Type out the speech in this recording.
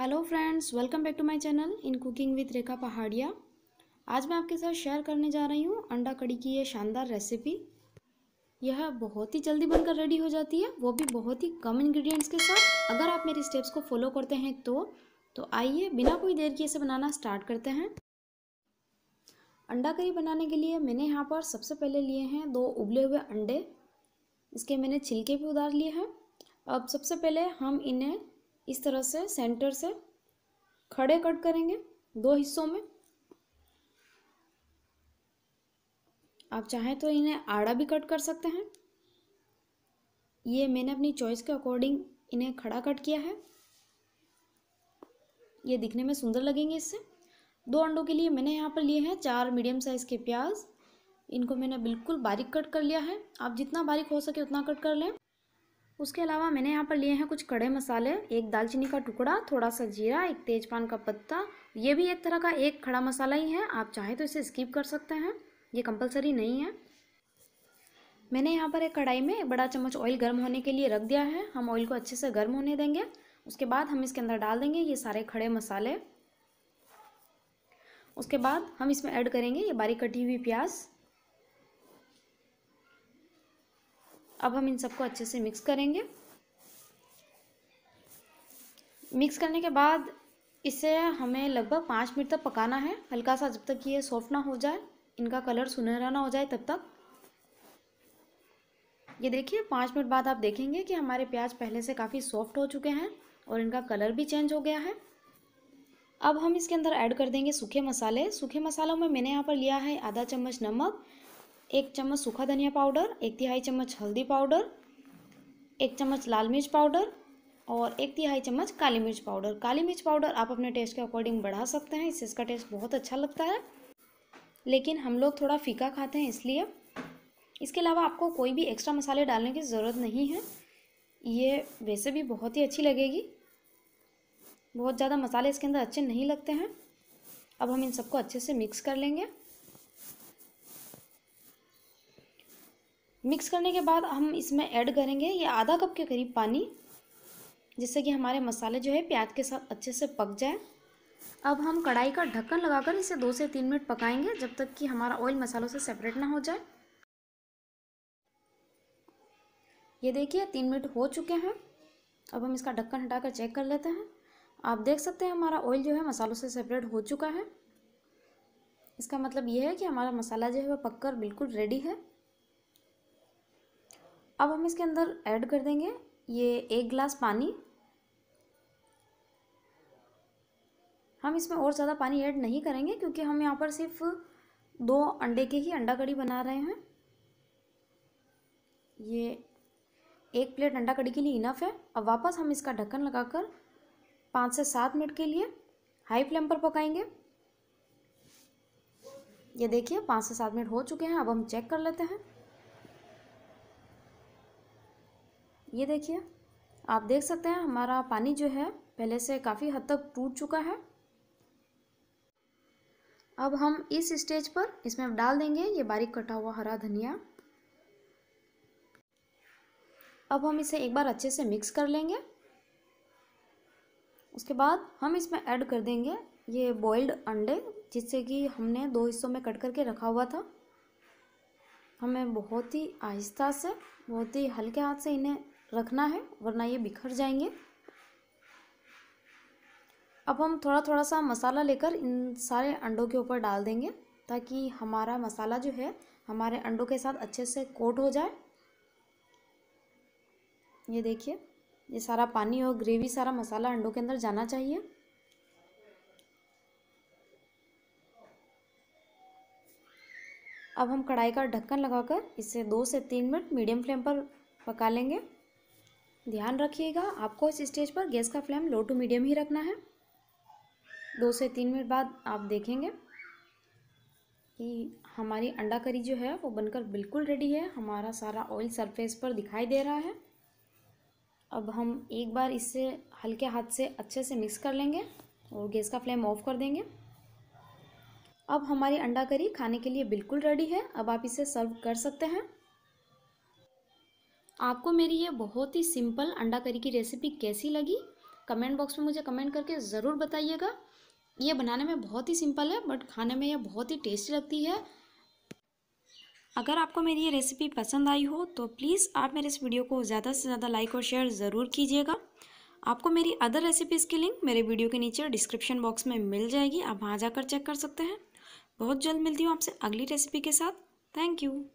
hello friends welcome back to my channel in cooking with Rekha Pahadiya आज मैं आपके साथ शेयर करने जा रही हूँ अंडा कड़ी की ये शानदार रेसिपी यह बहुत ही जल्दी बनकर रेडी हो जाती है वो भी बहुत ही कम इंग्रेडिएंट्स के साथ अगर आप मेरी स्टेप्स को फॉलो करते हैं तो तो आइए बिना कोई देर के इसे बनाना स्टार्ट करते हैं अंडा कड़ी बनाने के लिए मैंने यहाँ पर सबसे पहले लिए हैं दो उबले हुए अंडे इसके मैंने छिलके भी उतार लिए हैं अब सबसे पहले हम इन्हें इस तरह से सेंटर से खड़े कट करेंगे दो हिस्सों में आप चाहें तो इन्हें आड़ा भी कट कर सकते हैं ये मैंने अपनी चॉइस के अकॉर्डिंग इन्हें खड़ा कट किया है ये दिखने में सुंदर लगेंगे इससे दो अंडों के लिए मैंने यहाँ पर लिए हैं चार मीडियम साइज़ के प्याज इनको मैंने बिल्कुल बारीक कट कर लिया है आप जितना बारीक हो सके उतना कट कर लें उसके अलावा मैंने यहाँ पर लिए हैं कुछ कड़े मसाले एक दालचीनी का टुकड़ा थोड़ा सा जीरा एक तेजपान का पत्ता ये भी एक तरह का एक खड़ा मसाला ही है आप चाहें तो इसे स्किप कर सकते हैं ये कंपलसरी नहीं है मैंने यहाँ पर एक कढ़ाई में बड़ा चम्मच ऑयल गर्म होने के लिए रख दिया है हम ऑयल को अच्छे से गर्म होने देंगे उसके बाद हम इसके अंदर डाल देंगे ये सारे खड़े मसाले उसके बाद हम इसमें ऐड करेंगे ये बारीक कटी हुई प्याज अब हम इन सबको अच्छे से मिक्स करेंगे मिक्स करने के बाद इसे हमें लगभग पाँच मिनट तक पकाना है हल्का सा जब तक ये सॉफ्ट ना हो जाए इनका कलर सुनहरा ना हो जाए तब तक ये देखिए पाँच मिनट बाद आप देखेंगे कि हमारे प्याज पहले से काफ़ी सॉफ्ट हो चुके हैं और इनका कलर भी चेंज हो गया है अब हम इसके अंदर ऐड कर देंगे सूखे मसाले सूखे मसालों में मैंने यहाँ पर लिया है आधा चम्मच नमक एक चम्मच सूखा धनिया पाउडर एक तिहाई चम्मच हल्दी पाउडर एक चम्मच लाल मिर्च पाउडर और एक तिहाई चम्मच काली मिर्च पाउडर काली मिर्च पाउडर आप अपने टेस्ट के अकॉर्डिंग बढ़ा सकते हैं इससे इसका टेस्ट बहुत अच्छा लगता है लेकिन हम लोग थोड़ा फीका खाते हैं इसलिए इसके अलावा आपको कोई भी एक्स्ट्रा मसाले डालने की ज़रूरत नहीं है ये वैसे भी बहुत ही अच्छी लगेगी बहुत ज़्यादा मसाले इसके अंदर अच्छे नहीं लगते हैं अब हम इन सबको अच्छे से मिक्स कर लेंगे मिक्स करने के बाद हम इसमें ऐड करेंगे ये आधा कप के करीब पानी जिससे कि हमारे मसाले जो है प्याज के साथ अच्छे से पक जाए अब हम कढ़ाई का ढक्कन लगाकर इसे दो से तीन मिनट पकाएंगे जब तक कि हमारा ऑयल मसालों से सेपरेट ना हो जाए ये देखिए तीन मिनट हो चुके हैं अब हम इसका ढक्कन हटाकर चेक कर लेते हैं आप देख सकते हैं हमारा ऑयल जो है मसालों से सेपरेट हो चुका है इसका मतलब यह है कि हमारा मसाला जो है वह पककर बिल्कुल रेडी है अब हम इसके अंदर ऐड कर देंगे ये एक गिलास पानी हम इसमें और ज़्यादा पानी ऐड नहीं करेंगे क्योंकि हम यहाँ पर सिर्फ दो अंडे के ही अंडा कड़ी बना रहे हैं ये एक प्लेट अंडा कड़ी के लिए इनफ है अब वापस हम इसका ढक्कन लगाकर पाँच से सात मिनट के लिए हाई फ्लेम पर पकाएंगे ये देखिए पाँच से सात मिनट हो चुके हैं अब हम चेक कर लेते हैं ये देखिए आप देख सकते हैं हमारा पानी जो है पहले से काफ़ी हद तक टूट चुका है अब हम इस स्टेज पर इसमें डाल देंगे ये बारीक कटा हुआ हरा धनिया अब हम इसे एक बार अच्छे से मिक्स कर लेंगे उसके बाद हम इसमें ऐड कर देंगे ये बॉइल्ड अंडे जिससे कि हमने दो हिस्सों में कट करके रखा हुआ था हमें बहुत ही आहिस्ता से बहुत ही हल्के हाथ से इन्हें रखना है वरना ये बिखर जाएंगे अब हम थोड़ा थोड़ा सा मसाला लेकर इन सारे अंडों के ऊपर डाल देंगे ताकि हमारा मसाला जो है हमारे अंडों के साथ अच्छे से कोट हो जाए ये देखिए ये सारा पानी और ग्रेवी सारा मसाला अंडों के अंदर जाना चाहिए अब हम कढ़ाई का ढक्कन लगाकर इसे दो से तीन मिनट मीडियम फ्लेम पर पका लेंगे ध्यान रखिएगा आपको इस स्टेज पर गैस का फ्लेम लो टू मीडियम ही रखना है दो से तीन मिनट बाद आप देखेंगे कि हमारी अंडा करी जो है वो बनकर बिल्कुल रेडी है हमारा सारा ऑयल सरफेस पर दिखाई दे रहा है अब हम एक बार इसे हल्के हाथ से अच्छे से मिक्स कर लेंगे और गैस का फ्लेम ऑफ कर देंगे अब हमारी अंडा करी खाने के लिए बिल्कुल रेडी है अब आप इसे सर्व कर सकते हैं आपको मेरी ये बहुत ही सिंपल अंडा करी की रेसिपी कैसी लगी कमेंट बॉक्स में मुझे कमेंट करके ज़रूर बताइएगा ये बनाने में बहुत ही सिंपल है बट खाने में यह बहुत ही टेस्टी लगती है अगर आपको मेरी ये रेसिपी पसंद आई हो तो प्लीज़ आप मेरे इस वीडियो को ज़्यादा से ज़्यादा लाइक और शेयर ज़रूर कीजिएगा आपको मेरी अदर रेसिपीज़ की लिंक मेरे वीडियो के नीचे डिस्क्रिप्शन बॉक्स में मिल जाएगी आप वहाँ जाकर चेक कर सकते हैं बहुत जल्द मिलती हूँ आपसे अगली रेसिपी के साथ थैंक यू